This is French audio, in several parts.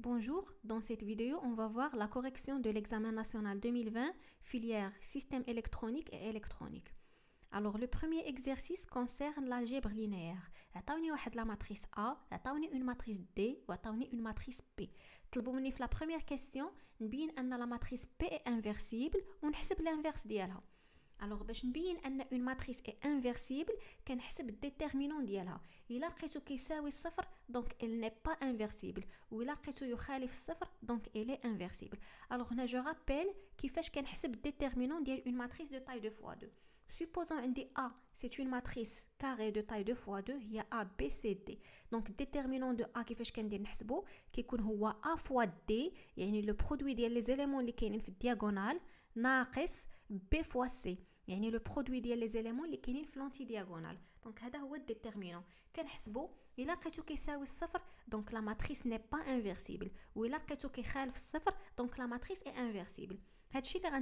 Bonjour, dans cette vidéo, on va voir la correction de l'examen national 2020, filière système électronique et électronique. Alors le premier exercice concerne l'algèbre linéaire. On a la matrice A, a une matrice D ou a une matrice P. طلبوا la première question bien à la matrice P est inversible ونحسب l'inverse de matrice alors je une matrice est inversible de déterminant elle n'est pas inversible elle est inversible alors je rappelle qu'il faut de déterminant matrice de taille 2 fois 2 supposons que a c'est une matrice carrée de taille 2 fois 2 il a b c d donc déterminant de a qui fait a fois d le produit des éléments qui diagonale b fois c le produit des éléments qui est un flan diagonale Donc, c'est le déterminant. Qu'est-ce que vous avez dit? Il y a un peu la matrice n'est pas inversible. Ou il y a un peu de saufre, donc la matrice est inversible. C'est ce que vous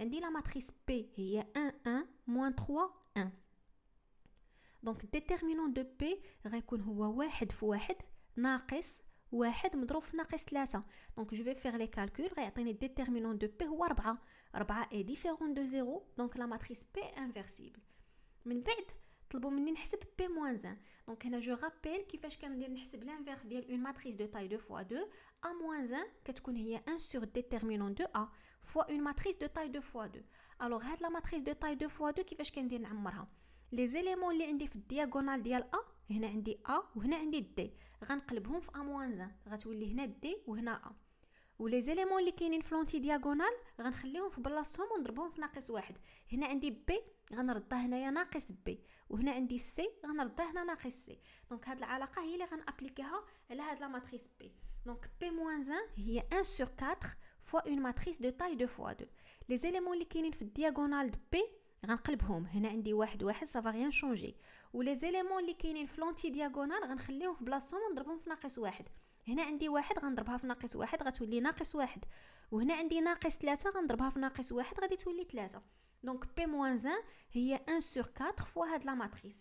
avez dit. La matrice P est 1, 1, moins 3, 1. Donc, le déterminant de P est 1 fois 1, n'est pas 1. Donc, je vais faire les calculs. et vais obtenir le déterminant de P, qui est est différent de 0. Donc, la matrice P est inversible. Je rappelle que je vais matrice de taille 2 fois 2. A-1, 1 sur déterminant de A, fois une matrice de taille 2 fois 2. Alors, c'est la matrice de taille 2 fois 2 que je Les éléments les j'ai diagonale de a هنا عندي ا وهنا عندي دي غنقلبهم في زان غتولي هنا دي وهنا ا ولي زيليمون اللي كاينين في لونتي دياغونال غنخليهم في بلاصتهم ونضربهم في ناقص واحد هنا عندي بي غنردها هنايا ناقص بي وهنا عندي سي غنردها هنا ناقص سي دونك هاد العلاقه هي اللي غنابليكيها على هاد لا ماتريس بي دونك بي موان 1 هي 1 سور 4 فوا اون ماتريس دو تاي 2 فوا 2 لي زيليمون اللي كاينين في الدياغونال د بي غنقلبهم هنا عندي واحد واحد سافا غيان شونجي ولي زيليمون اللي كاينين في لونتي دياغونال غنخليهم في بلاصتهم ونضربهم في ناقص واحد هنا عندي واحد غنضربها في ناقص واحد غتولي ناقص واحد وهنا عندي ناقص ثلاثة غنضربها في ناقص واحد غادي تولي ثلاثة دونك بي موان زان هي ان سور كاتر فوا هاد لا ماتريس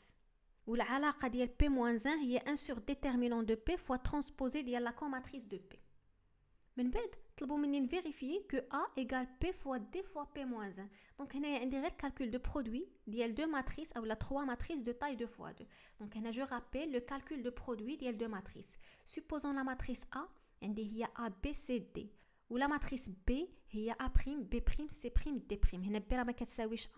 والعلاقة ديال بي موان زان هي ان سور ديتيرمينون دو بي فوا ترونسبوزي ديال لا كوماتريس دو بي من بعد Je vérifier que A égal p fois d fois p moins 1. Donc, avons a direct calcul de produit de deux matrices où la trois matrices de taille 2 fois 2. Donc, je rappelle le calcul de produit de deux matrices. Supposons la matrice A, il y a A B C D, Ou la matrice B, il y a A B C D prime. On a bien la matrice sandwich.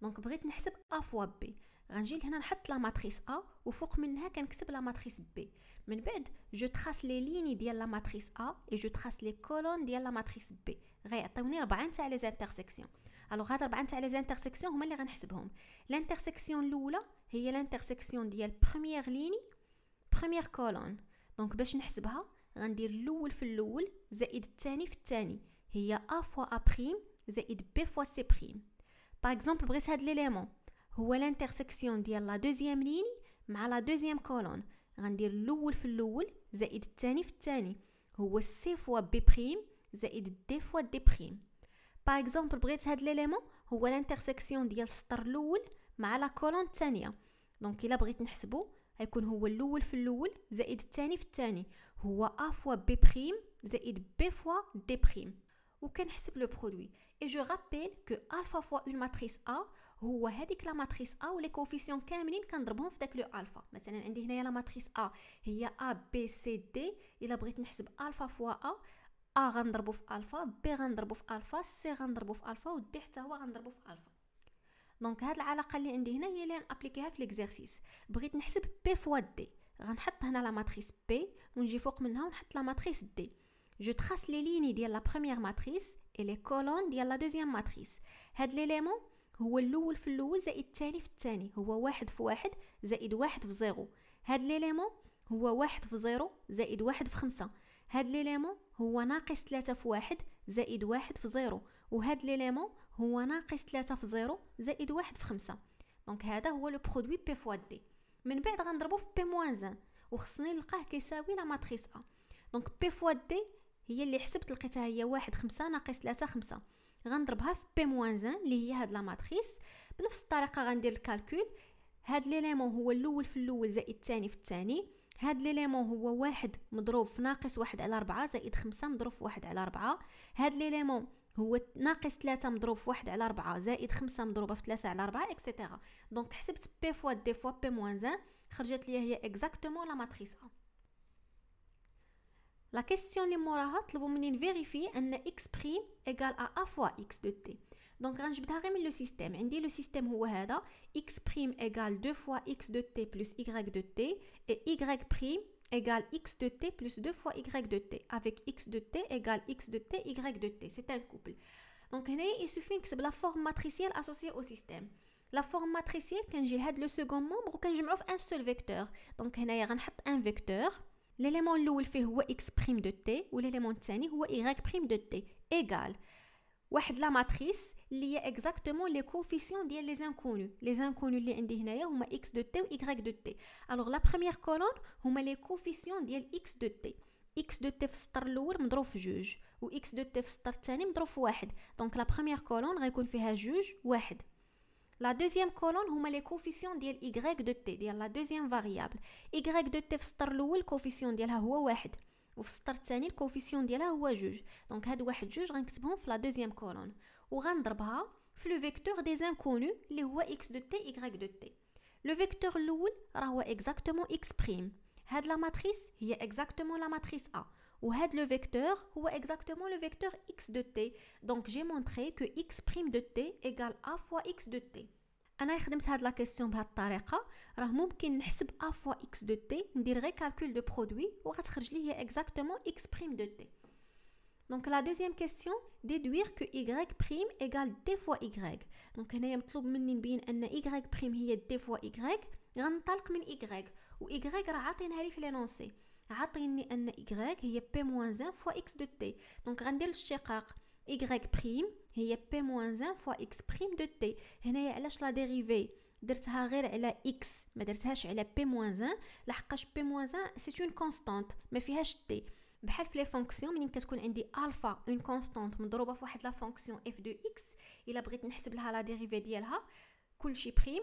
Donc, on va vite calculer A fois B. غنجي لهنا نحط لا ماتريس ا وفوق منها كنكتب لا ماتريس بي من بعد جو تراس لي ليني ديال لا ماتريس ا اي جو تراس لي كولون ديال لا ماتريس بي غيعطيوني 4 تاع لي زانترسيكسيون الوغ هاد 4 تاع لي زانترسيكسيون هما اللي غنحسبهم لانترسيكسيون الاولى هي لانترسيكسيون ديال بروميير ليني بروميير كولون دونك باش نحسبها غندير الاول في الاول زائد الثاني في الثاني هي ا فوا ا بريم زائد بي فوا سي بريم باغ اكزومبل بغيت هاد ليليمون هو لانترسيكسيون ديال لا دوزيام ليني مع لا دوزيام كولون غندير الاول في الاول زائد الثاني في الثاني هو سي فوا بي بريم زائد دي فوا دي بريم باغ اكزومبل بغيت هاد ليليمون هو لانترسيكسيون ديال السطر الاول مع لا كولون الثانيه دونك الا بغيت نحسبو غيكون هو الاول في الاول زائد الثاني في الثاني هو ا فوا بي بريم زائد بي فوا دي بريم وكنحسب لو برودوي اي جو رابيل كو الفا فوا اون ماتريس ا هو هذيك لا ماتريس ا ولي كوفيسيون كاملين كنضربهم في داك لو الفا مثلا عندي هنايا لا ماتريس ا هي ا بي سي دي الا بغيت نحسب الفا فوا ا ا غنضربو في الفا بي غنضربو في الفا سي غنضربو في الفا ودي حتى هو غنضربو في الفا دونك هاد العلاقه اللي عندي هنا هي اللي غنابليكيها في ليكزيرسيس بغيت نحسب بي فوا دي غنحط هنا لا ماتريس بي ونجي فوق منها ونحط لا ماتريس دي جو تخاس لي ليني ديال لا بروميير ماتريس اي لي كولون ديال لا دوزيام ماتريس هاد ليليمون هو الاول في الاول زائد الثاني في الثاني هو واحد في واحد زائد واحد في زيرو هاد ليليمون هو واحد في زيرو زائد واحد في خمسة هاد ليليمون هو ناقص ثلاثة في واحد زائد واحد في زيرو وهاد ليليمون هو ناقص ثلاثة في زيرو زائد واحد في خمسة دونك هذا هو لو برودوي بي فوا دي من بعد غنضربو في بي موان زان وخصني نلقاه كيساوي لا ماتريس ا دونك بي فوا دي هي اللي حسبت لقيتها هي واحد خمسة ناقص ثلاثة خمسة غنضربها في بي موان زان اللي هي هاد لاماتريس بنفس الطريقه غندير الكالكول هاد ليليمون هو الاول في الاول زائد الثاني في الثاني هاد ليليمون هو واحد مضروب في ناقص واحد على ربعة زائد خمسة مضروب في واحد على ربعة هاد ليليمون هو ناقص ثلاثة مضروب في واحد على ربعة زائد خمسة مضروبة في ثلاثة على ربعة اكسيتيرا دونك حسبت بي فوا دي فوا بي موان زان خرجت لي هي اكزاكتومون لاماتريس أ La question اللي موراها طلبوا مني نفيريفي ان à بريم à x ا فوا x دو تي دونك غنجبدها غير من le système. عندي لو سيستيم هو هذا x بريم ايكال 2 fois x de t plus y de t. Et y بريم égale x de t plus 2 fois y de t, avec x de t égale x de t, y de t. C'est un couple. Donc, il suffit que la forme matricielle associée au système. La forme matricielle, quand j'ai le second membre, ou quand je un seul vecteur. Donc, il y a un vecteur l'élément l'oul fait x de t ou l'élément tani ou y prime de t égal ou la matrice liée exactement les coefficients des les inconnus les inconnus sont en x de t ou y de t alors la première colonne est les coefficients des x de t x de t star l'oul juge ou x de t star tani juge. donc la première colonne est fait juge la deuxième colonne, vous les coefficients de Y de T, de la deuxième variable. Y de T est star lou, coefficient de la 1. ou aïe. star coefficient de la roue Donc, head 1, aïe juge, on exprime la deuxième colonne. Ou rendre le vecteur des inconnues, les roues X de T, Y de T. Le vecteur lou, on exactement X'. Head la matrice, il est exactement la matrice A. Et le vecteur est exactement le vecteur x de t. Donc, j'ai montré que x prime de t égale a fois x de t. J'ai utilisé cette question de cette manière. Alors, on peut calculer a fois x de t. nous va faire un de produit et on va le faire exactement x prime de t. Donc, la deuxième question, déduire que y prime égale t fois y. Donc, ici, on me demande de montrer que y prime est t fois y. On va partir de y. Et y, on va le mettre dans l'énoncé. عاطيني ان y هي بي موان 1 فوا اكس دو تي دونك غندير الاشتقاق y بريم هي بي موان 1 فوا اكس بريم دو تي هنايا علاش لا ديريفي درتها غير على اكس ما درتهاش على بي موان 1 لحقاش بي موان 1 سي اون كونستانت ما فيهاش تي بحال في لي فونكسيون منين كتكون عندي الفا اون كونستانت مضروبه في واحد لا فونكسيون اف دو اكس الا بغيت نحسب لها لا ديريفي ديالها كلشي بريم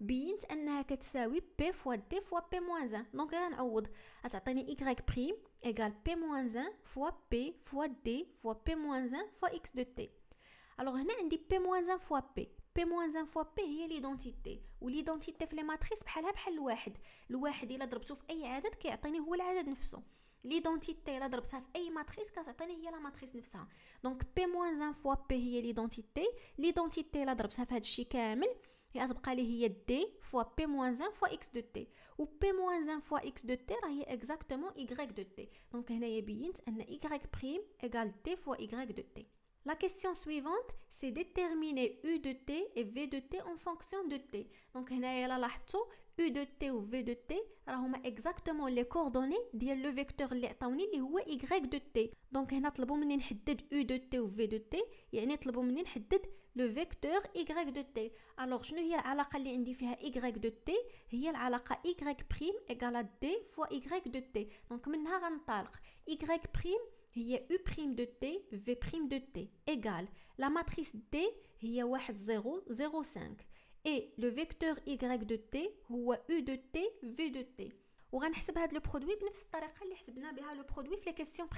بينت انها كتساوي بي فوا دي فوا بي موان زان دونك غنعوض غتعطيني ايكغيك بريم ايكال بي موان زان فوا بي فوا دي فوا بي موان زان فوا اكس دو تي الوغ هنا عندي بي موان زان فوا بي بي موان زان فوا بي هي ليدونتيتي وليدونتيتي في لي ماتريس بحالها بحال الواحد الواحد الا ضربته في اي عدد كيعطيني هو العدد نفسه ليدونتيتي الا ضربتها في اي ماتريس كتعطيني هي لا ماتريس نفسها دونك بي موان زان فوا بي هي ليدونتيتي ليدونتيتي الا ضربتها في هذا الشيء كامل Et لي هي D fois P p 1 fois X de T. ou P moins 1 fois x de t c'est exactement y de t donc هنايا Y ان y T fois Y de T. La question suivante, c'est déterminer U de T et V de T en fonction de T. Donc, U de T ou V de T, on exactement les coordonnées de le vecteur qui est Y de T. Donc, on a U de T ou V de T, et مني le vecteur y de t. Alors, je n'ai pas la y de t, il y y prime égale à d fois y de t. Donc, maintenant, y prime, y est u de t, v de t, égale la matrice d, est 0, 0, 5. Et le vecteur y de t, ou u de t, v de t. manière que لو produit. calculé الطريقه produit حسبنا بها لو برودوي في لي كيسيون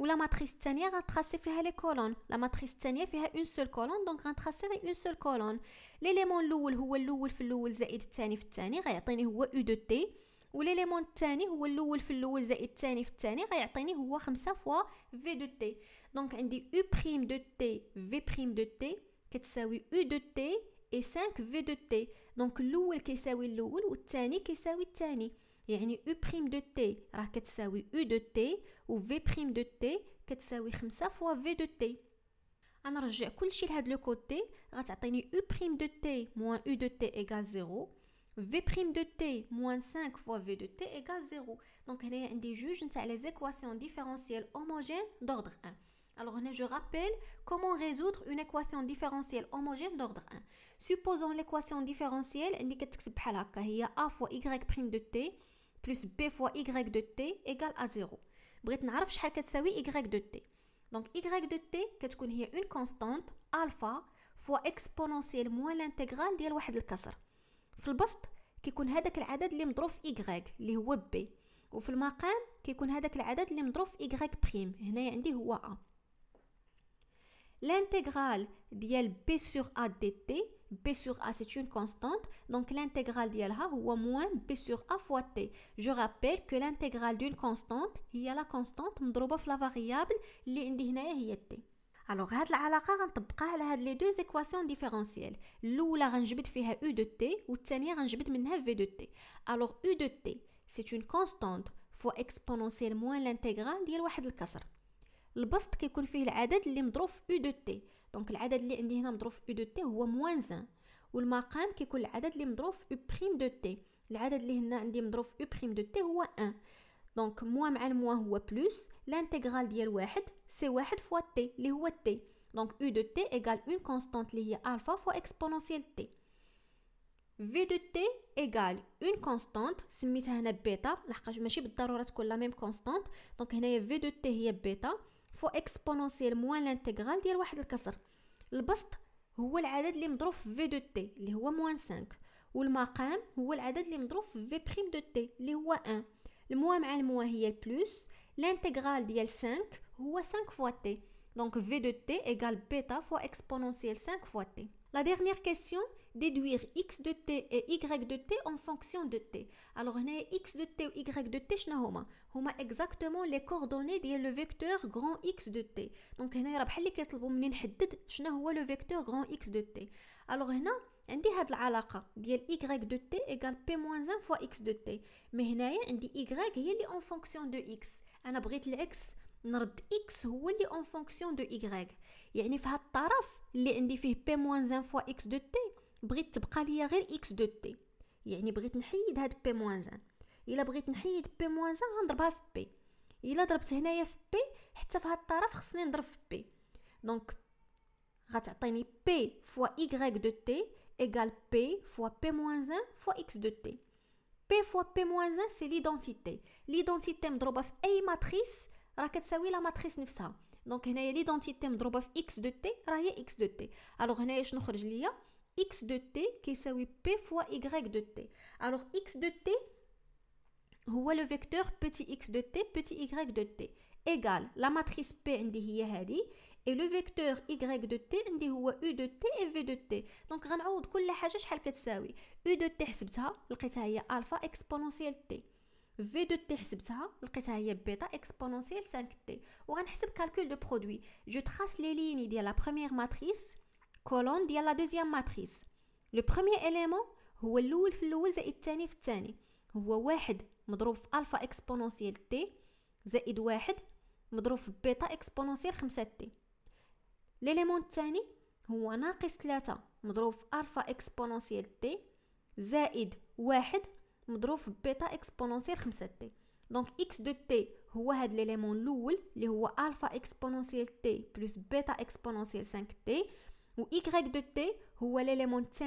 ولا ماتريس الثانيه غنتراسي فيها لي كولون لا ماتريس الثانيه فيها اون سول كولون دونك غنتراسي غير اون سول كولون ليليمون الاول هو الاول في الاول زائد الثاني في الثاني غيعطيني هو او دو تي وليليمون الثاني هو الاول في الاول زائد الثاني في الثاني غيعطيني هو 5 فوا في دو تي دونك عندي او بريم دو تي في بريم دو تي كتساوي او دو تي اي 5 في دو تي دونك الاول كيساوي الاول والثاني كيساوي الثاني U de T راه كتساوي U de T ou V prime de T كتساوي 5 فوا V de T غنرجع côté. لهاد لو غتعطيني U de T moins U de T égale 0 V de T moins 5 fois V de T égale 0 Donc, on عندي جوج نتاع les équations différentielles homogènes d'ordre 1 Alors je rappelle comment résoudre une équation différentielle homogène d'ordre 1. Supposons l'équation différentielle est a fois y' de t بلس بي فوا y دو تي ايكال ا زيرو بغيت نعرف شحال كتساوي y دو تي دونك y دو تي كتكون هي اون كونستانت الفا فوا اكسبونونسيال موان لانتيغرال ديال واحد الكسر في البسط كيكون هذاك العدد اللي مضروب في y اللي هو بي وفي المقام كيكون هذاك العدد اللي مضروب في y بريم هنايا عندي هو ا لانتيغرال ديال بي سور ا دي تي b sur a c'est une constante donc l'intégrale d'yalha ou moins b sur a fois t je rappelle que l'intégrale d'une constante il y a la constante par la variable qui est t alors, cette relation a les deux équations différentielles. L'oula est U de T ou la V de T. Alors, U de T, c'est une constante fois exponentielle moins l'intégrale de البسط كيكون فيه العدد اللي مضروب في او دو تي دونك العدد اللي عندي هنا مضروب في او دو تي هو موان زان والمقام كيكون العدد اللي مضروب في او بريم دو تي العدد اللي هنا عندي مضروب في او بريم دو تي هو 1 دونك موا مع الموا هو بلوس لانتيغرال ديال واحد سي واحد فوا تي اللي هو تي دونك او دو تي ايغال اون كونستانت اللي هي الفا فوا اكسبونونسيال تي في دو تي ايغال اون كونستانت سميتها هنا بيتا لحقاش ماشي بالضروره تكون لا ميم كونستانت دونك هنايا في دو تي هي بيتا فو اكسبونونسيال موان لانتيغرال ديال واحد الكسر البسط هو العدد اللي مضروب في في دو تي اللي هو موان 5 والمقام هو العدد اللي مضروب في في بريم دو تي اللي هو 1 الموان مع الموان هي البلوس لانتيغرال ديال 5 هو 5 فوا تي دونك في دو تي ايغال بيتا فوا اكسبونونسيال 5 فوا تي La dernière question, déduire x de t et y de t en fonction de t. Alors, x de t ou y de t, on exactement les coordonnées de le vecteur grand x de t. Donc, on le vecteur grand x de t. Alors, عندي هاد ديال y de t égale p moins 1 fois x de t. Mais هنايا عندي y هي اللي en fonction x. x انا le x. نرد اكس هو اللي اون فونكسيون دو ايغريك يعني في هاد الطرف اللي عندي فيه بي موان زان فوا اكس دو تي بغيت تبقى ليا غير اكس دو تي يعني بغيت نحيد هاد بي موان زان الا بغيت نحيد بي موان زان غنضربها في بي الا ضربت هنايا في بي حتى في هاد الطرف خصني نضرب في بي دونك غتعطيني بي فوا ايغريك دو تي فوا بي موان زان فوا اكس دو تي بي فوا بي موان زان سي ليدونتيتي ليدونتيتي مضروبه في أي ماتريس راه كتساوي لا ماتريس نفسها دونك هنايا ليدونتيتي مضروبه في اكس دو تي راه هي اكس دو تي الوغ هنايا شنو خرج ليا اكس دو تي كيساوي بي فوا ايغريك دو تي الوغ اكس دو تي هو لو فيكتور بيتي اكس دو تي بيتي ايغريك دو تي ايغال لا ماتريس بي عندي هي هادي اي لو فيكتور y دو تي عندي هو u دو تي اي في دو تي دونك غنعوض كل حاجه شحال كتساوي u دو تي حسبتها لقيتها هي الفا اكسبونونسيال تي في دو تي حسبتها لقيتها هي بيتا اكسبونونسيال 5 تي وغنحسب كالكول دو برودوي جو تراس لي ليني ديال لا بروميير ماتريس كولون ديال لا دوزيام ماتريس لو بروميير اليمون هو الاول في الاول زائد الثاني في الثاني هو واحد مضروب في الفا اكسبونونسيال تي زائد واحد مضروب في بيتا اكسبونونسيال 5 تي ليليمون الثاني هو ناقص 3 مضروب في الفا اكسبونونسيال تي زائد واحد donc x de t où est l'élément l'oule, le ou alpha exponentielle t plus beta exponentielle 5t ou y de t où est l'élément t,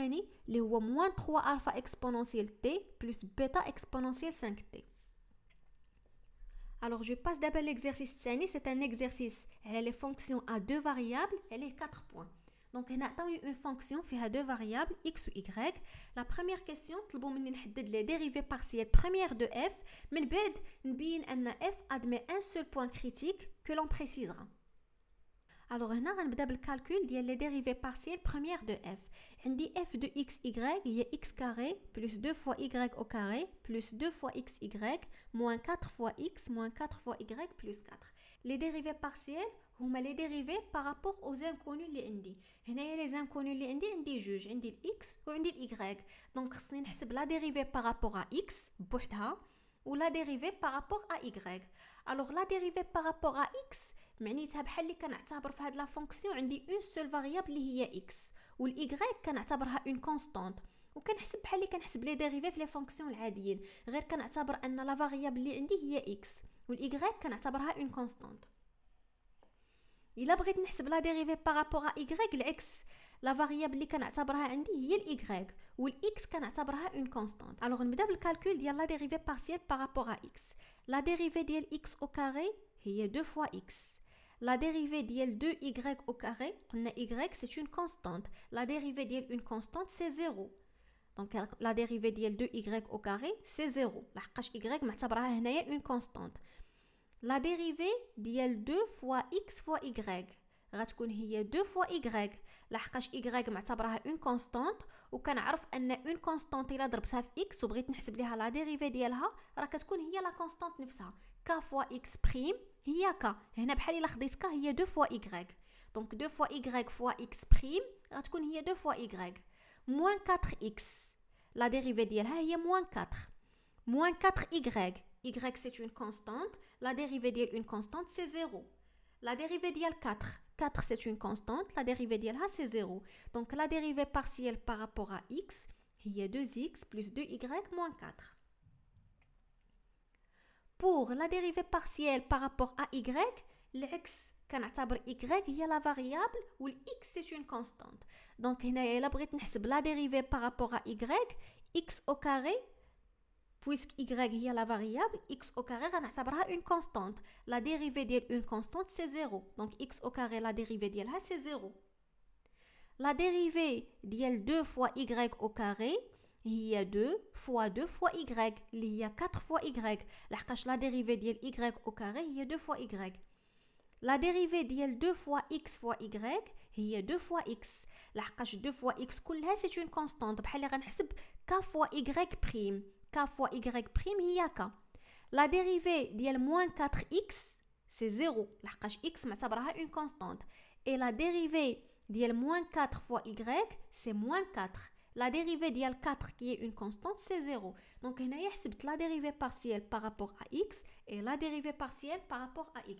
le ou moins 3 alpha exponentielle t plus beta exponentielle 5t alors je passe d'abord l'exercice tani. c'est un exercice elle les fonctions à deux variables elle est quatre points donc, on a une fonction qui a deux variables, x ou y. La première question, nous les dérivées partielles premières de f, mais nous f admet un seul point critique que l'on précisera. Alors, on a double calcul les dérivées partielles premières de f. On dit f de x, y, est y x carré plus 2 fois y au carré plus 2 fois x, y moins 4 fois x moins 4 fois y plus 4. Les dérivées partielles, هما لي ديريفي بارابور او زانكونو اللي عندي هنايا لي زانكونو اللي عندي عندي جوج عندي الاكس وعندي الايغريك دونك خصني نحسب لا ديريفي بارابور ا اكس بوحدها ولا ديريفي بارابور ا ايغريك الوغ لا ديريفي بارابور ا اكس معنيتها بحال اللي كنعتبر في هاد لا فونكسيون عندي اون سول فاريابل اللي هي اكس والايغريك كنعتبرها اون كونستانت وكنحسب بحال اللي كنحسب لي ديريفي في لي فونكسيون العاديين غير كنعتبر ان لا فاريابل اللي عندي هي اكس والايغريك كنعتبرها اون كونستانت Il a calculer la dérivée par rapport à y, La variable qui est à la est y. Ou l'x, elle est à la est une constante. Alors, on me donne le calcul, il y a la dérivée partielle par rapport à x. La dérivée de x au carré, est 2 fois x. La dérivée de 2 y au carré, y, c'est une constante. La dérivée de constante, c'est 0. Donc, la dérivée de 2 y au carré, c'est 0. La cache y, elle est une constante. La dérivée de 2 fois x fois y va être 2 fois y. La hache y est une constante. On sait que une constante qui est x et que la dérivée de x va hiya la constante. k fois x' est k. Ici, la hache k est 2 fois y. Donc, 2 fois y fois x' va être 2 fois y. Moins 4x. La dérivée de x est moins 4. Moins 4y y c'est une constante, la dérivée une constante c'est 0. La dérivée d'IAL 4, 4 c'est une constante, la dérivée d'IAL c'est 0. Donc la dérivée partielle par rapport à x, il y a 2x plus 2y moins 4. Pour la dérivée partielle par rapport à y, l'ex table y هي لا فاريابل x' سي اون كونستانت دونك هنايا الا بغيت نحسب dérivée par rapport à y x au carré puisque y est la variable x au carré une constante la dérivée d'une une constante c'est 0 donc x au carré la dérivée d'elle, ah, c'est 0 la dérivée ديال 2 fois y au carré هي 2 fois 2 fois y y a 4 fois y la dérivée d'elle y au carré 2 fois y la dérivée ديال 2 fois x fois y هي 2 fois x لحقاش 2 fois x c'est une constante بحال k fois y prime k fois y prime il a k. La dérivée d'IL moins 4x c'est 0 La cache x معتبرها une constante et la dérivée d'IL moins 4 fois y c'est moins 4 la dérivée d'IL 4 qui est une constante c'est 0 donc y a la dérivée partielle par rapport à x et la dérivée partielle par rapport à y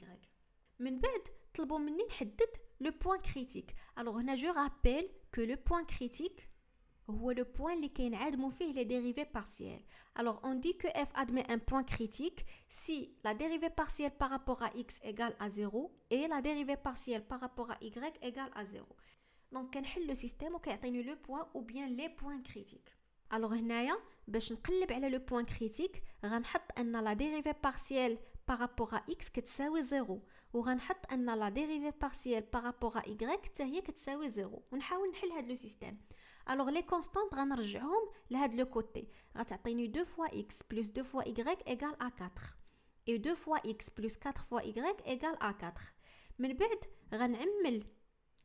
من بعد طلبوا مني le point critique alors je rappelle que le point critique ou le point qui les dérivées on dit que F admet un point critique si la dérivée partielle par rapport à x est égale à 0 et la dérivée partielle par rapport à y est égale à 0. Donc, on a le système ou le point ou bien les points critiques. Alors, le point critique, on a la dérivée partielle par rapport à x qui est 0, et on a la dérivée partielle par rapport à y qui 0. On le système. Alors les constantes, غنرجعهم de l'autre côté. غتعطيني 2 fois x plus 2 fois y égale à 4. Et 2 fois x plus 4 fois y égale à 4. من بعد غنعمل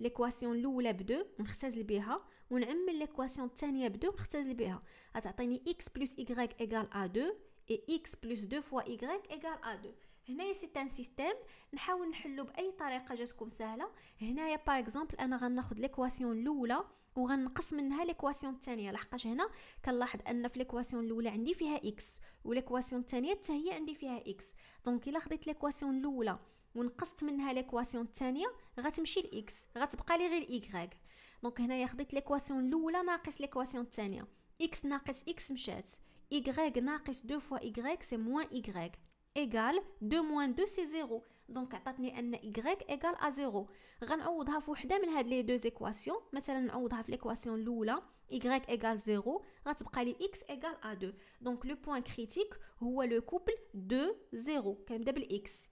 ليكواسيون الاولى ب 2 ونختزل بها ونعمل ليكواسيون الثانيه ب 2 ونختزل بها غتعطيني x plus y égale à 2 et x plus 2 fois y égale à 2 هنايا سي ان سيستيم نحاول نحلو باي طريقه جاتكم سهله هنايا با اكزومبل انا غناخذ ليكواسيون الاولى وغنقص منها ليكواسيون الثانيه لحقاش هنا كنلاحظ ان في ليكواسيون الاولى عندي فيها اكس وليكواسيون الثانيه حتى هي عندي فيها اكس دونك الا خديت ليكواسيون الاولى ونقصت منها ليكواسيون الثانيه غتمشي لاكس غتبقى لي غير ايكغيك دونك هنايا خديت ليكواسيون الاولى ناقص ليكواسيون الثانيه اكس ناقص اكس مشات y ناقص 2 فوا y سي موان y égale 2 moins 2 c'est 0 Donc عطاتني ان y égale à 0 غنعوضها في وحده من هاد لي دو ايكواسيون مثلا نعوضها في ليكواسيون الاولى y égale 0 غتبقى لي x égale à 2 donc le point critique est le couple 2 0 كنبدا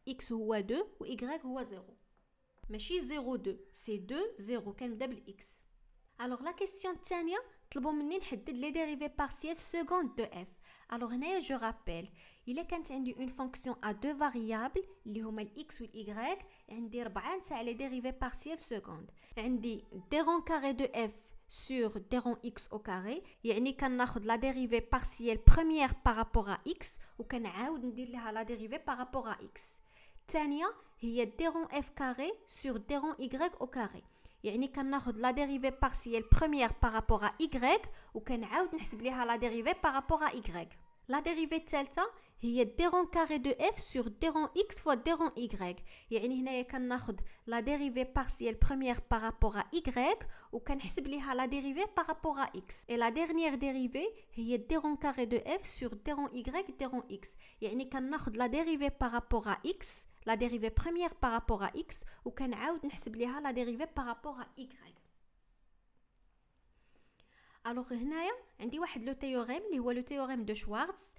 x هو 2 ou y هو 0 ماشي 0 2 c'est 2 0 كنبدا x. Alors, la question tient. Le bon minimum est les dérivées partielles secondes de f. Alors, je rappelle, il est entendu une fonction à deux variables, li homel x ou y, et on dit rebalans ça les dérivées partielles secondes. On dit dérond carré de f sur dérond x au carré, il y a une canard de la dérivée partielle première par rapport à x ou canard on dit la dérivée par rapport à x. Tiens, il y a dérond f carré sur dérond y au carré il la dérivée partielle première par rapport à y ou la dérivée par rapport à y la dérivée telle est carré de f sur x fois dérèg y il la dérivée partielle première par rapport à y ou qu'on la dérivée par rapport à x et la dernière dérivée est carré de f sur X y dérèg x la dérivée par rapport à x la dérivée première par rapport à x ou qu'on est à la dérivée par rapport à y. Alors, il y a le théorème de Schwartz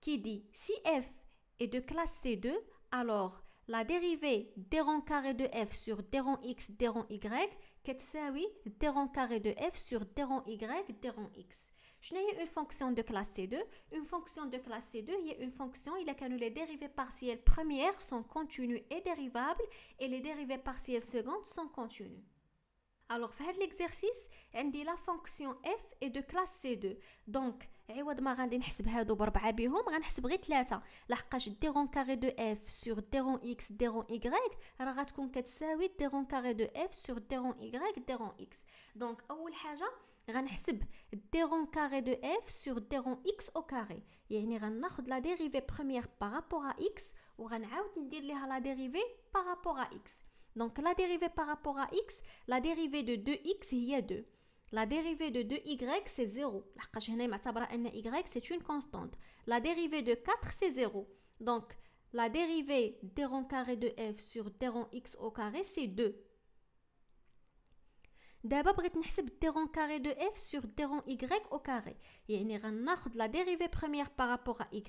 qui dit, si f est de classe c2, alors la dérivée des rangs carrés de f sur des rangs x, des y, qu'est-ce que c'est Des rangs carrés de f sur des rangs y, des x. Je n'ai une fonction de classe C2. Une fonction de classe C2, il y a une fonction, il y a les dérivées partielles premières sont continues et dérivables et les dérivées partielles secondes sont continues. Alors, faire l'exercice, on dit la fonction f est de classe C2. Donc, عوض ما غادي نحسب هادو بربعة بيهم غنحسب غير ثلاثة لحقاش ديرون كاري دو اف سور ديرون اكس ديرون ايكغيك راه غتكون كتساوي ديرون كاري دو اف سور ديرون ايكغيك ديرون اكس دونك أول حاجة غنحسب الديرون كاري دو اف سور ديرون اكس او كاري يعني غناخد لا ديريفي بروميير بارابور ا اكس وغنعاود ندير ليها لا ديريفي بارابور ا اكس دونك لا ديريفي بارابور ا اكس لا ديريفي دو 2 x est 2 La dérivée de 2y, c'est 0. y, c'est une constante. La dérivée de 4, c'est 0. Donc, la dérivée d rond carré de f sur d x au carré, c'est 2. D'abord, c'est déroul carré de f sur 2y au carré. Et la dérivée première par rapport à y.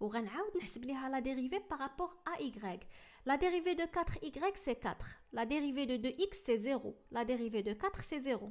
Ou on a la dérivée par rapport à y. La dérivée de 4y, c'est 4. La dérivée de 2x, c'est 0. La dérivée de 4, c'est 0.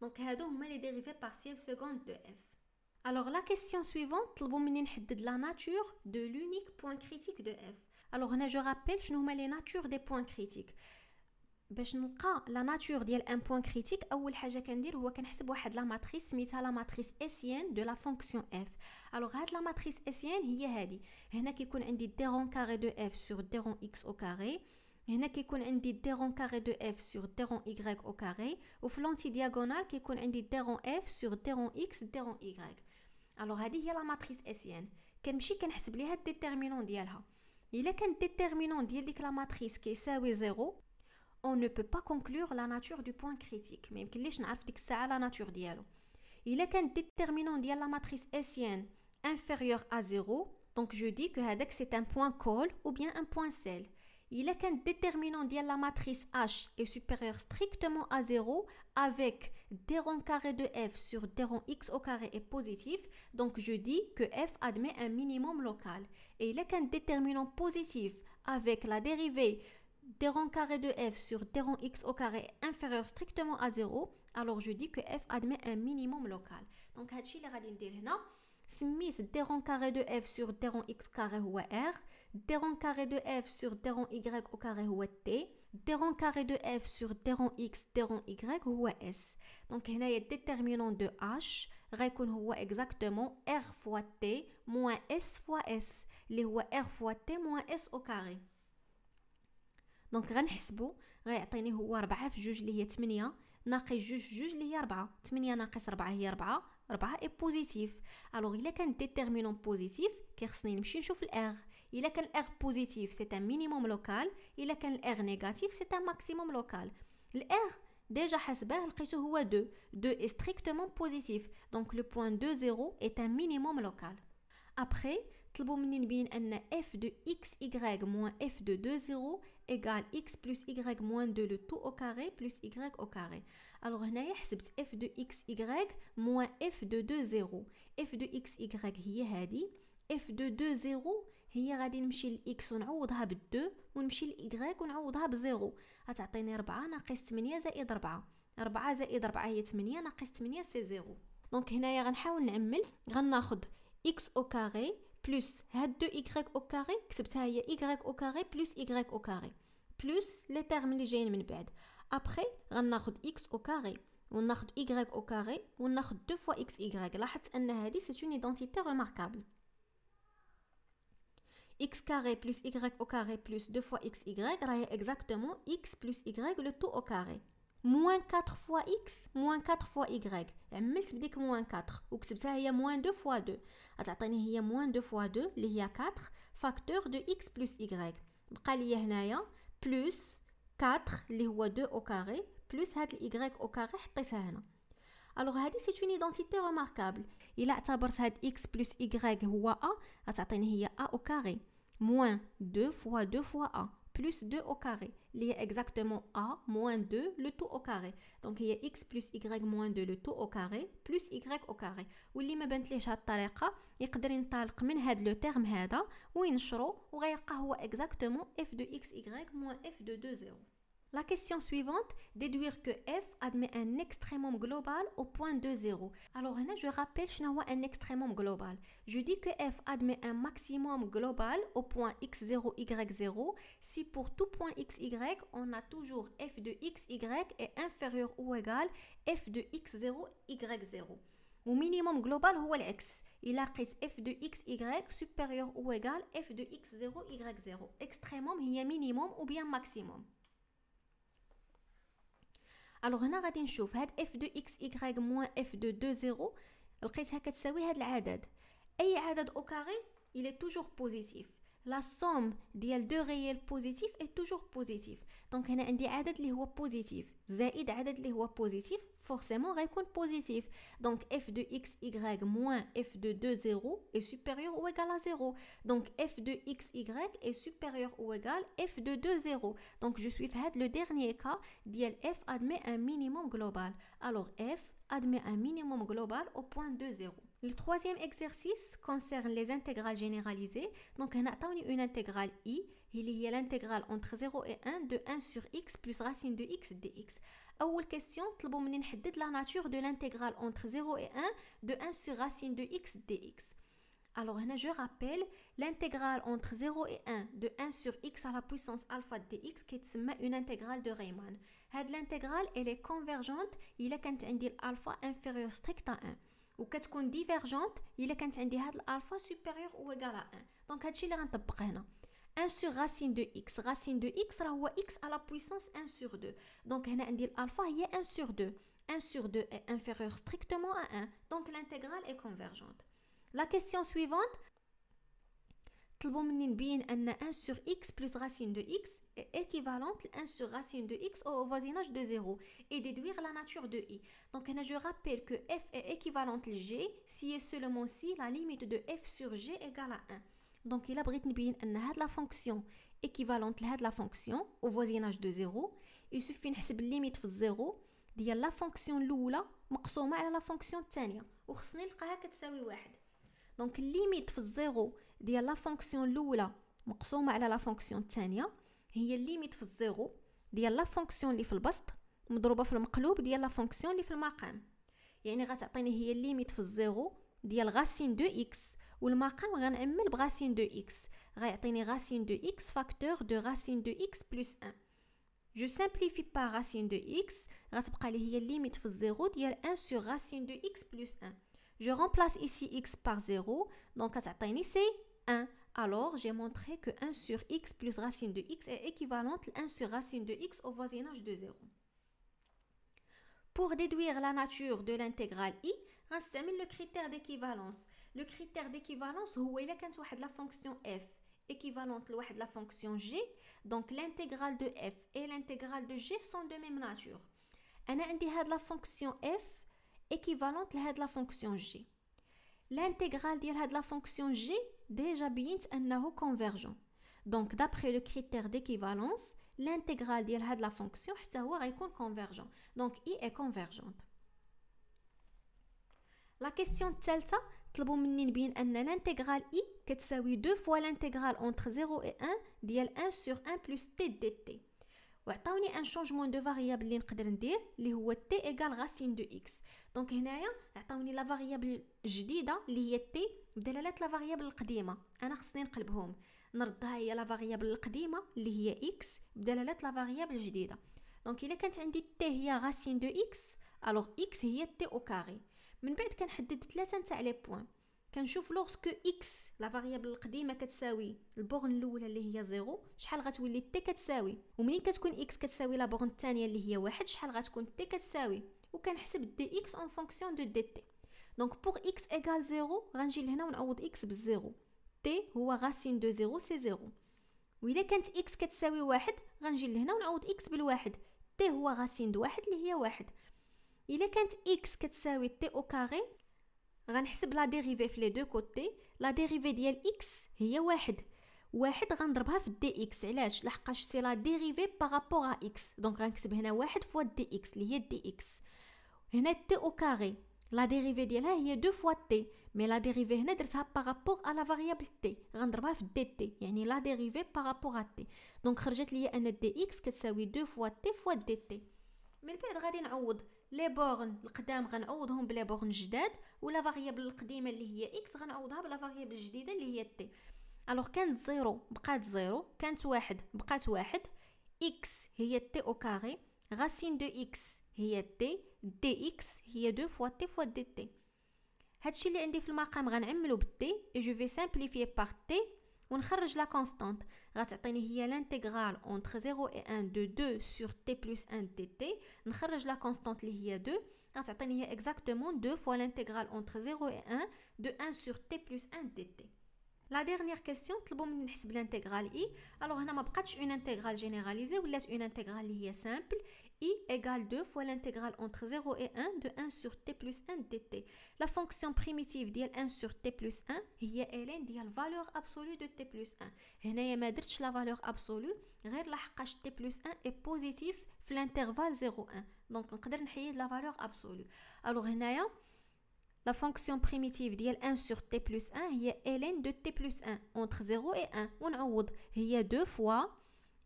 donc nous met les dérivées partielles secondes de f alors la question suivante nous la nature de l'unique point critique de f alors je rappelle je nous met les natures des points critiques Si je la nature d'un point critique ou le que dire ou à de la matrice mit à la matrice second de la fonction f alors à la matrice second il est haddi il n'a qu'il connaît dit dérangement de f sur dérangement x au carré هنا كيكون عندي ديرون كاري دو اف سور ديرون y او كاري وفي لونتي دياغونال كيكون عندي ديرون اف سور ديرون y الوغ هذه هي لا ماتريس اس ان كنمشي كنحسب ليها الديتيرمينون ديالها الا كان الديتيرمينون ديال ديك on ne peut pas conclure la nature du point critique ما يمكنليش نعرف ديك الساعه لا ناتور ديالو الا كان الديتيرمينون ديال لا ماتريس اس ان inférieur à 0 donc je dis que c'est un point col ou bien un point sel il est qu'un déterminant de la matrice H est supérieur strictement à 0 avec rangs carré de f sur rond x au carré est positif, donc je dis que f admet un minimum local. Et il est qu'un déterminant positif avec la dérivée rangs carré de f sur rond x au carré est inférieur strictement à 0, alors je dis que f admet un minimum local. Donc, هادشي qui radin ندير Smith, rang carré de f sur terrain x carré ou r, deron carré de f sur terrain y au carré ou t, terrain carré de f sur terrain x terrain y ou s. Donc, il le déterminant de h, reconnaît exactement r fois t moins s fois s, les ou r fois t moins s au carré. Donc غنحسبو غيعطيني هو 4 في جوج اللي 8 f 4 8 4 est positif. Alors, il n'y a qu'un déterminant positif, car on ne le r. Il n'y a qu'un r positif, c'est un minimum local. Il n'y a qu'un r négatif, c'est un maximum local. Le r, déjà, ce 2. 2 est strictement positif. Donc, le point 2, 0 est un minimum local. Après, nous f de x, y moins f de 2, 0 égal x plus y moins 2, le tout au carré, plus y au carré. الوغ هنايا حسبت اف دو اكس y موان اف دو دو زيرو اف دو اكس y هي هادي اف دو دو زيرو هي غادي نمشي لإكس ونعوضها بالدو ونمشي لإكغيك ونعوضها بزيرو غتعطيني ربعة ناقص تمنية زائد ربعة ربعة زائد ربعة هي تمنية ناقص تمنية سي زيرو دونك هنايا غنحاول نعمل غناخد إكس أو كاري بلس هاد دو إكغيك أو كاري كتبتها هي إكغيك أو كاري بلس إكغيك أو كاري بلس لي تيرم اللي جايين من بعد Après, on a x au carré. On a y au carré. On a 2 fois xy. La c'est une identité remarquable. x carré plus y au carré plus 2 fois xy, est exactement x plus y le tout au carré. Moins 4 fois x, moins 4 fois y. et moins 4 y c'est moins 2 fois 2. y a moins 2 fois 2 y a 4 facteur de x plus y. On a هنايا plus 4 les voy 2 au carré plus y au carré. Alors, c'est une identité remarquable. Il a sabor hal x plus y voix a a a au carré. Moins 2 fois 2 fois a plus 2 au carré. Il y a exactement a moins 2, le tout au carré. Donc il y a x plus y moins 2, le tout au carré, plus y au carré. واللي ما بانتليش هاد الطريقة peut partir de terme, terme, وينشرو هو exactement f de x y moins f de 2 0. La question suivante, déduire que f admet un extrémum global au point de 0. Alors je rappelle un extrémum global. Je dis que f admet un maximum global au point x0, y0 si pour tout point x, y, on a toujours f de x, y est inférieur ou égal f de x0, y0. Au minimum global, ou x. Il a f de x, y supérieur ou égal f de x0, y0. Extrémum, il y a minimum ou bien maximum. الوغ هنا غادي نشوف هاد اف دو اكس ايكغيك موان اف دو دو زيرو لقيتها كتساوي هاد العدد اي عدد او كاري il بوزيتيف la سوم ديال دو ريال بوزيتيف اي توجور بوزيتيف دونك هنا عندي عدد اللي هو بوزيتيف زائد عدد اللي هو بوزيتيف فورسيمون غيكون positif. Donc, f de x, y moins f de 2 0 est supérieur ou égal à 0 donc f de x y est supérieur ou égal f de 2 0 donc je suis fait le dernier cas ديال f admet un minimum global alors f admet un minimum global au point de 0 le troisième exercice concerne les intégrales généralisées. Donc, on a une intégrale i, il y a l'intégrale entre 0 et 1 de 1 sur x plus racine de x dx. Première question, on la nature de l'intégrale entre 0 et 1 de 1 sur racine de x dx. Alors, je rappelle, l'intégrale entre 0 et 1 de 1 sur x à la puissance alpha dx qui est une intégrale de Riemann. Cette elle est convergente, il est quand alpha inférieur strict à 1. Ou وكتكون ديفيرجونت الا كانت عندي هاد الالفا ou او à 1 est هادشي اللي غنطبق هنا 1 sur racine de x racine de x c'est x à la puissance 1 sur 2 Donc, هنا عندي الالفا est 1 sur 2 1 sur 2 est inférieur strictement à 1 donc l'intégrale est convergente la question suivante 1 sur x plus racine de x est équivalente à 1 sur racine de x au voisinage de 0 et déduire la nature de i. Donc je rappelle que f est équivalente à g si et seulement si la limite de f sur g égale à 1. Donc il a de la fonction équivalente à la fonction au voisinage de 0. Il suffit de limite de 0 ديال la fonction الاولى مقسومه على لا فونكسيون الثانيه وخصني نلقاها كتساوي واحد la limite في الزيرو ديال لا فونكسيون الاولى مقسومه على a la limite de 0 de la fonction qui est le bas, multipliée par l'équivalent la fonction qui est dans l'équivalent. C'est-à-dire la limite sur 0 de la racine de x. Et le faire par la racine de x. Ça la racine de x facteur de racine de x plus 1. Je simplifie par racine de x. Ça va la limite de 0 de 1 sur racine de x plus 1. Je remplace ici x par 0. Donc ça donne ici 1 alors j'ai montré que 1 sur x plus racine de x est équivalente à 1 sur racine de x au voisinage de 0. Pour déduire la nature de l'intégrale i, s'amener le critère d'équivalence. Le critère d'équivalence c'est إلا la fonction f équivalente à la fonction g, donc l'intégrale de f et l'intégrale de g sont de même nature. On a هاد la fonction f équivalente à la fonction g. L'intégrale de la fonction g déjà qu'il est convergent. Donc d'après le critère d'équivalence, l'intégrale de la fonction est convergent. Donc i est convergente. La question que l'intégrale i oui deux fois l'intégrale entre 0 et 1 de 1 sur 1 plus t dt. Et un changement de variable qui peut dire, qui est t égale racine de x. Donc, la variable jdida, qui est t, دلالات لافاريابل القديمه انا خصني نقلبهم نردها هي لافاريابل القديمه اللي هي اكس بدلالات لافاريابل الجديده دونك الا كانت عندي تي هي غاسين دو اكس الوغ اكس هي تي او كاري من بعد كنحدد ثلاثه نتاع لي بوين كنشوف لوغسكو اكس لافاريابل القديمه كتساوي البورن الاولى اللي هي زيرو شحال غتولي تي كتساوي ومنين كتكون اكس كتساوي لابورن الثانيه اللي هي واحد شحال غتكون تي كتساوي وكنحسب دي اكس اون فونكسيون دو دي تي دونك بوغ اكس ايكال زيرو غنجي لهنا ونعوض اكس بالزيرو تي هو غاسين دو زيرو سي زيرو وإذا كانت اكس كتساوي واحد غنجي لهنا ونعوض اكس بالواحد تي هو غاسين دو واحد اللي هي واحد إلا كانت اكس كتساوي تي او كاري غنحسب لا ديريفي في لي دو كوتي لا ديريفي ديال اكس هي واحد واحد غنضربها في دي اكس علاش لحقاش سي لا ديريفي بارابور ا اكس دونك غنكتب هنا واحد فوا دي اكس اللي هي دي اكس هنا تي او كاري لا ديريفي ديالها هي دو فوا تي مي لا ديريفي هنا درتها بارابور على فاريابل تي غنضربها في دي تي يعني لا ديريفي بارابور ا تي دونك خرجت ليا ان دي اكس كتساوي دو فوا تي فوا دي تي من بعد غادي نعوض لي بورن القدام غنعوضهم بلي بورن جداد ولا فاريابل القديمه اللي هي اكس غنعوضها بلا فاريابل الجديده اللي هي تي الوغ كانت زيرو بقات زيرو كانت واحد بقات واحد اكس هي تي او كاري غاسين دو اكس Il y a t, dx, il y a 2 fois t fois dt. t, et je vais simplifier par t, ou n'charge la constante. Rassatani, il l'intégrale entre 0 et 1 de 2 sur t plus 1 dt. N'charge la constante liye 2, rassatani, exactement 2 fois l'intégrale entre 0 et 1 de 1 sur t plus 1 dt. La dernière question, c'est l'intégrale i. Alors, nous a une intégrale généralisée laisse une intégrale simple. i e égale 2 fois l'intégrale entre 0 et 1 de 1 sur t plus 1 dt. La fonction primitive de 1 sur t plus 1 est la valeur absolue de t plus 1. Nous avons la valeur absolue. C'est la valeur de t plus 1 est positive dans l'intervalle 0,1. Donc, nous avons la valeur absolue. Alors, nous la fonction primitive ديال 1 sur t plus 1 هي ln de t plus 1 entre 0 et 1 On ونعوض هي 2 fois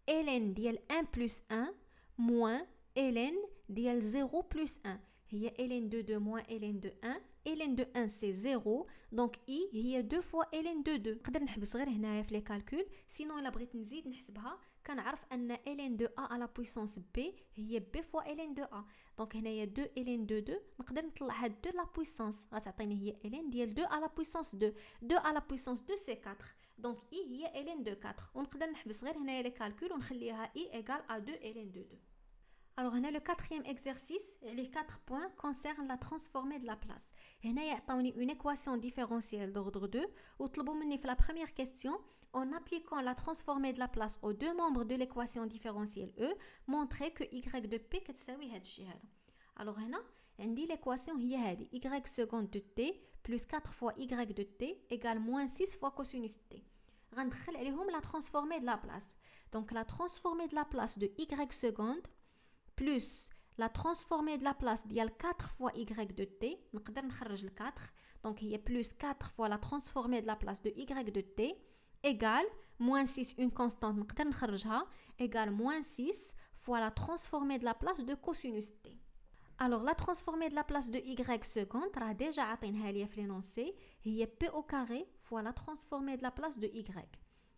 ln ديال 1 plus 1 moins ln ديال 0 plus 1 هي ln de 2 moins ln de 1 ln de 1 c'est 0 Donc, i هي 2 fois ln de 2 نقدر نحبس غير هنايا في لي كالكول بغيت نزيد كنعرف ان ln 2 a à la puissance b est b fois ln 2 a دونك هنايا 2 ln de 2 نقدر نطلع 2 لا بويسونس غتعطيني هي ln ديال 2 à la puissance 2 2 à la puissance 2 c'est 4 Donc, I هي ln de 4 ونقدر نحبس غير هنايا لي كالكول ونخليها I 2 ln de 2 alors, on a le quatrième exercice, les quatre points concernent la transformée de la place. On a euh, une équation différentielle d'ordre 2 on مني la première question en appliquant la transformée de la place aux deux membres de l'équation différentielle E, montrer que y de p كتساوي هذا الشيء هذا. Alors on عندي l'équation y seconde de t plus 4 fois y de t égale moins 6 fois cosinus t. غندخل عليهم la transformée de la place. Donc la transformée de la place de y seconde plus la transformée de la place de 4 fois y de t Nous sortir le 4 donc il y a plus 4 fois la transformée de la place de y de t égale moins 6 une constante Nous égale moins 6 fois la transformée de la place de cosinus t alors la transformée de la place de y seconde a déjà عطينها l'énoncé, il y a p au carré fois la transformée de la place de y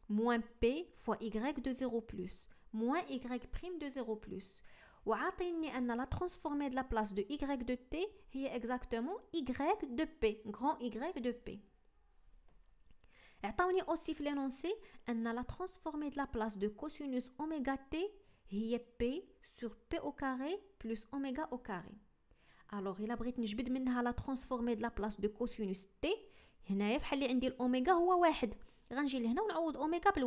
moins p fois y de 0 plus moins y prime de 0 plus et on la transformée de la place de y de t, qui est exactement y de p, grand y de p. Et on a aussi l'énoncé, on a la transformée de la place de cosinus oméga t, qui est p sur p au carré plus oméga au carré. Alors, il a pris la transformée de la place de cosinus t, il oméga ou un. on a oméga t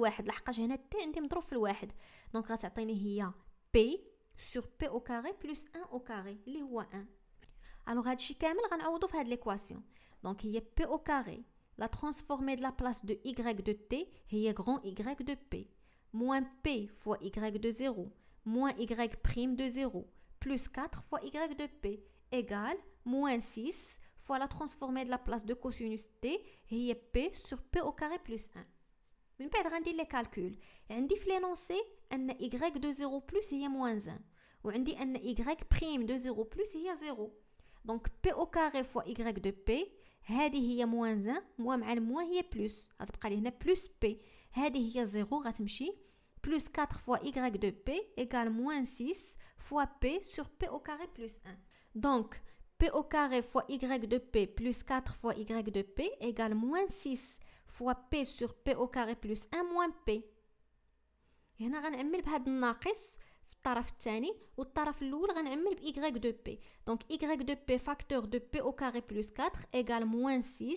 Donc, ça, on a p sur p au carré plus 1 au carré les هو 1 alors on كامل غنعوضو في l'équation donc a p au carré la transformée de la place de y de t est grand y de p moins p fois y de 0 moins y prime de 0 plus 4 fois y de p égale moins 6 fois la transformée de la place de cosinus t est p sur p au carré plus 1 peut rendre les les calculs. عندي في l'énoncé y de 0 plus est moins 1 وعندي n y prime de 0, ya 0. Donc, P au carré fois y de P, هذه moins moins 1 moins, n moins هي plus. غتبقى plus 4 fois y de p égale moins 6 fois p sur p au carré plus 1. Donc, p au carré fois y de p plus 4 fois y de p égale moins 6 fois p sur p au carré plus 1 moins p. هنا غنعمل الطرف الثاني والطرف الاول غنعمل ب y دو بي دونك y دو بي فاكتور دو بي او كاري بلس 4 ايغال موان 6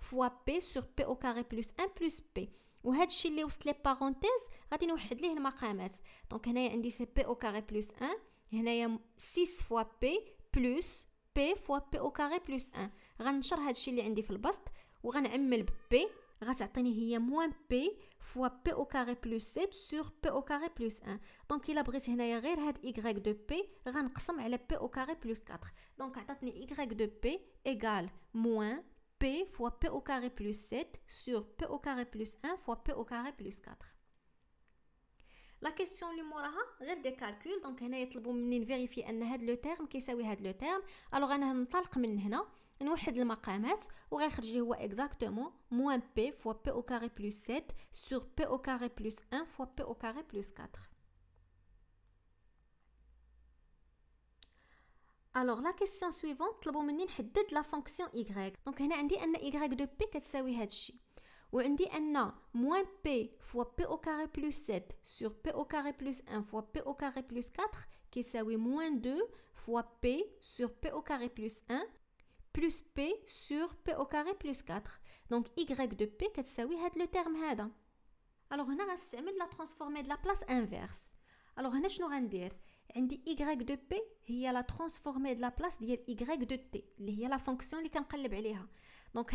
فوا بي سور بي او كاري بلس 1 بلس بي وهذا الشيء اللي وسط لي بارونتيز غادي نوحد ليه المقامات دونك هنايا عندي سي بي او كاري بلس 1 هنايا 6 فوا بي بلس بي فوا بي او كاري بلس 1 غنشر هذا الشيء اللي عندي في البسط وغنعمل ب بي Ratani est moins p fois p au carré plus 7 sur P au carré plus 1. Donc il a brisé y de p ranks, elle p au carré plus 4. Donc, attende y de p égale moins p fois p au carré plus 7 sur p au carré plus 1 fois p au carré plus 4. لا كيسيون اللي موراها غير دي كالكول دونك هنا يطلبوا مني نفيريفي ان هاد لو تيرم كيساوي هاد لو تيرم الوغ انا ننطلق من هنا نوحد المقامات وغيخرج لي هو اكزاكتومون موان بي فوا بي او كاري بلس 7 سور بي او كاري بلس 1 فوا بي او كاري بلس 4 الوغ لا كيسيون سويفون طلبوا مني نحدد لا فونكسيون y دونك هنا عندي ان y دو بي كتساوي هادشي on a moins P fois P au carré plus 7 sur P au carré plus 1 fois P au carré plus 4 qui est moins 2 fois P sur P au carré plus 1 plus P sur P au carré plus 4 donc Y de P qui est le terme هذا hein. alors on a la transformée de la place inverse alors on شنو y de p est la transformée de la place de y de t Donc, on. لا فونكسيون اللي كنقلب عليها دونك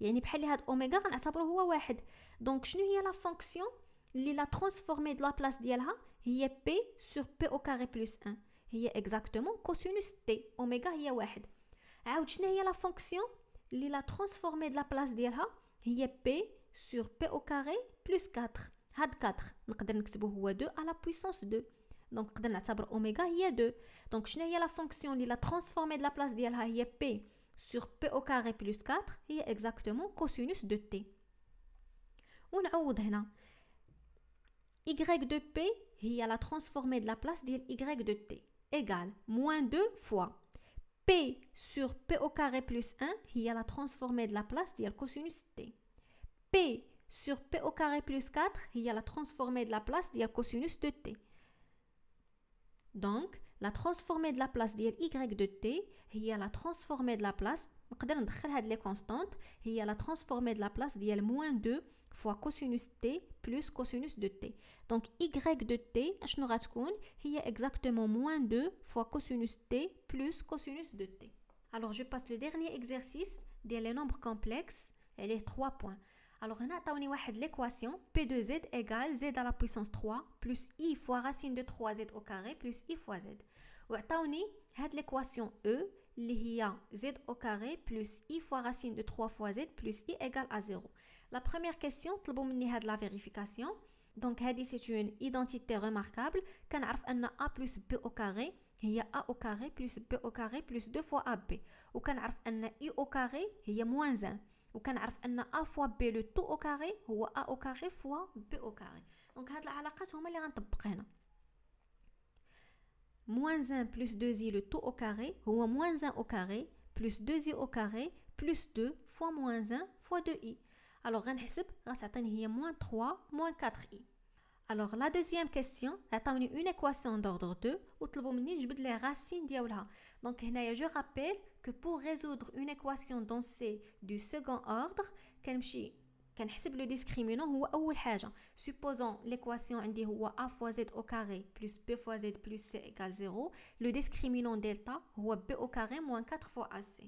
يعني بحال هاد اوميغا غنعتبره هو واحد دونك شنو هي لا فونكسيون اللي لا ترانسفورمي دو لا ديالها هي بي سور بي او كاري بلس 1 هي اكزاكتومون كوسينوس تي اوميغا هي واحد عاود شنو هي لا فونكسيون اللي لا ترانسفورمي دو لا ديالها هي بي سور بي او كاري بلس 4 هاد 4 نقدر نكتبو هو 2 على بويسونس 2 دونك نقدر نعتبر اوميغا هي 2 دونك شنو هي لا فونكسيون اللي لا ترانسفورمي دو لا ديالها هي بي sur P au carré plus 4 est exactement cosinus de T On a هنا Y de P est la transformée de la place de Y de T égale moins 2 fois P sur P au carré plus 1 a la transformée de la place de cosinus T P sur P au carré plus 4 a la transformée de la place de cosinus de T donc la transformée de la place de y de t هي la transformée de la place les constantes, il la transformée de la place ديال moins 2 fois cosinus t plus cosinus de t donc y de t شنو y a exactement moins 2 fois cosinus t plus cosinus de t alors je passe le dernier exercice des les nombres complexes et les trois points alors, on a l'équation p de z égale Z à la puissance 3 plus I fois racine de 3Z au carré plus I fois Z. وعطاوني a l'équation e li a z au carré plus i fois racine de 3 fois z plus i égale à 0 la première question la vérification donc c'est une identité remarquable a plus b au carré a au carré plus b au carré plus 2 fois ab وكنعرف on i au carré a moins 1 ou a fois b le tout au carré ou a au carré fois b au carré donc a moins 1 plus 2i le tout au carré, ou moins 1 au carré, plus 2i au carré, plus 2 fois moins 1 fois 2i. Alors, on va c'est moins 3 moins 4i. Alors, la deuxième question, a une équation d'ordre 2, ou je les racines diaoula. Donc, je rappelle que pour résoudre une équation dans du second ordre, quand le discriminant, c'est la première chose. Supposons que l'équation a fois z au carré plus b fois z plus c égale 0. Le discriminant delta est b au carré moins 4 fois ac.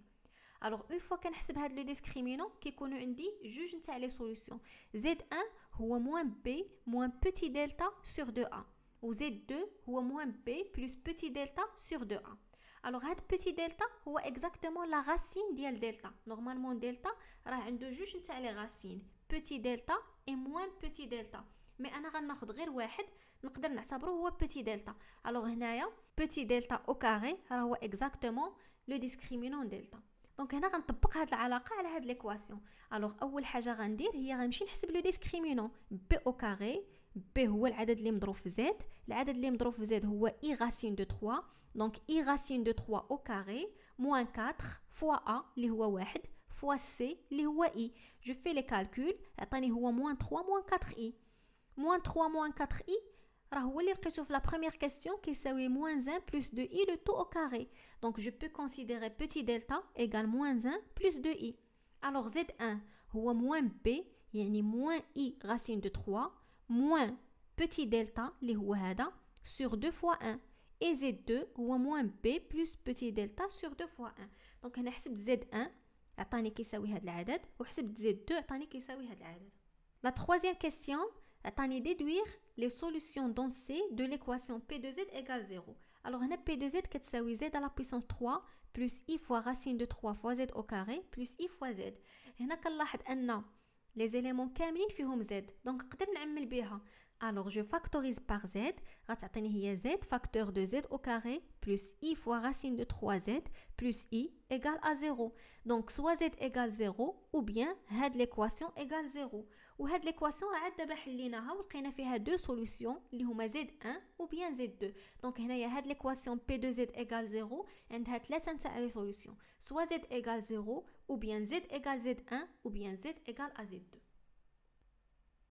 Une fois que l'on le discriminant, on juge les solutions. Z1 est moins b moins petit delta sur 2a. Ou Z2 est moins b plus petit delta sur 2a. الوغ هاد بوتي دلتا هو اكزاكتومون لا غاسين ديال دلتا نورمالمون دلتا راه عنده جوج نتاع لي غاسين بوتي دلتا اي موان بوتي دلتا مي انا غناخد غير واحد نقدر نعتبره هو بوتي دلتا الوغ هنايا بوتي دلتا او كاري راه هو اكزاكتومون لو ديسكريمينون دلتا دونك هنا غنطبق هاد العلاقه على هاد ليكواسيون الوغ اول حاجه غندير هي غنمشي نحسب لو ديسكريمينون بي او كاري B هو العدد اللي مضروب في Z العدد اللي مضروب في Z هو I e racine de 3 donc I e racine de 3 au carré moins 4 fois A اللي هو 1 fois C اللي هو I e. je fais les calculs عطاني هو moins 3 moins 4I moins 3 moins 4I راه هو اللي في la première question est moins 1 plus 2I le tout au carré donc je peux considérer petit delta égale moins 1 plus 2I alors Z1 هو moins B يعني moins I racine de 3 moins petit delta, les sur 2 fois 1. Et Z2 ou moins B plus petit delta sur 2 fois 1. Donc on a Z1 عطاني كيساوي هذا العدد وحسبت Z2 عطاني كيساوي هذا العدد. La troisième question عطاني déduire les solutions dans C de l'équation P 2 Z égale 0. Alors هنا P 2 Z كتساوي Z à la puissance 3 plus I fois racine de 3 fois Z au carré plus I fois Z. هنا كنلاحظ أن لي زيليمون كاملين فيهم زد دونك نقدر نعمل بها Alors, je factorise par z. z facteur de z au carré plus i fois racine de 3z plus i égale à 0. Donc, soit z égale 0 ou bien l'équation égale 0. Ou cette l'équation, on a deux solutions, z1 ou bien z2. Donc, il y a l'équation p 2 z égale 0 et les solutions. Soit z égale 0 ou bien z égale z1 ou bien z égale à z2.